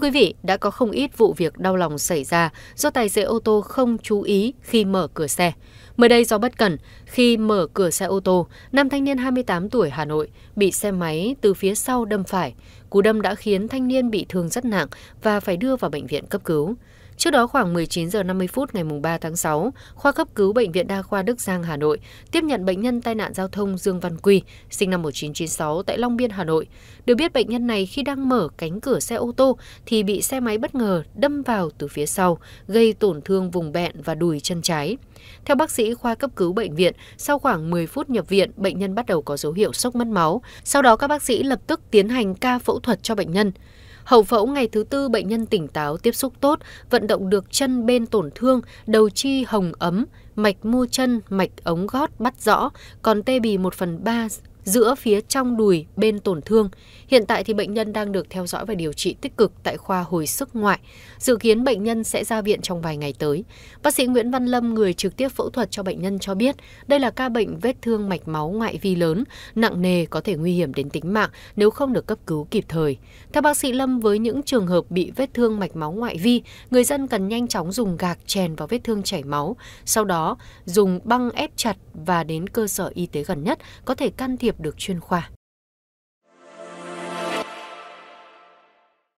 Thưa quý vị, đã có không ít vụ việc đau lòng xảy ra do tài xế ô tô không chú ý khi mở cửa xe. Mới đây do bất cẩn, khi mở cửa xe ô tô, nam thanh niên 28 tuổi Hà Nội bị xe máy từ phía sau đâm phải. Cú đâm đã khiến thanh niên bị thương rất nặng và phải đưa vào bệnh viện cấp cứu. Trước đó khoảng 19 giờ 50 phút ngày 3 tháng 6, khoa cấp cứu bệnh viện đa khoa Đức Giang Hà Nội tiếp nhận bệnh nhân tai nạn giao thông Dương Văn Quy, sinh năm 1996 tại Long Biên Hà Nội. Được biết bệnh nhân này khi đang mở cánh cửa xe ô tô thì bị xe máy bất ngờ đâm vào từ phía sau, gây tổn thương vùng bẹn và đùi chân trái. Theo bác sĩ khoa cấp cứu bệnh viện, sau khoảng 10 phút nhập viện, bệnh nhân bắt đầu có dấu hiệu sốc mất máu. Sau đó các bác sĩ lập tức tiến hành ca phẫu thuật cho bệnh nhân hậu phẫu ngày thứ tư bệnh nhân tỉnh táo tiếp xúc tốt vận động được chân bên tổn thương đầu chi hồng ấm mạch mu chân mạch ống gót bắt rõ còn tê bì một phần ba giữa phía trong đùi bên tổn thương. Hiện tại thì bệnh nhân đang được theo dõi và điều trị tích cực tại khoa hồi sức ngoại. Dự kiến bệnh nhân sẽ ra viện trong vài ngày tới. Bác sĩ Nguyễn Văn Lâm, người trực tiếp phẫu thuật cho bệnh nhân cho biết, đây là ca bệnh vết thương mạch máu ngoại vi lớn, nặng nề có thể nguy hiểm đến tính mạng nếu không được cấp cứu kịp thời. Theo bác sĩ Lâm, với những trường hợp bị vết thương mạch máu ngoại vi, người dân cần nhanh chóng dùng gạc chèn vào vết thương chảy máu, sau đó dùng băng ép chặt và đến cơ sở y tế gần nhất có thể can thiệp được chuyên khoa.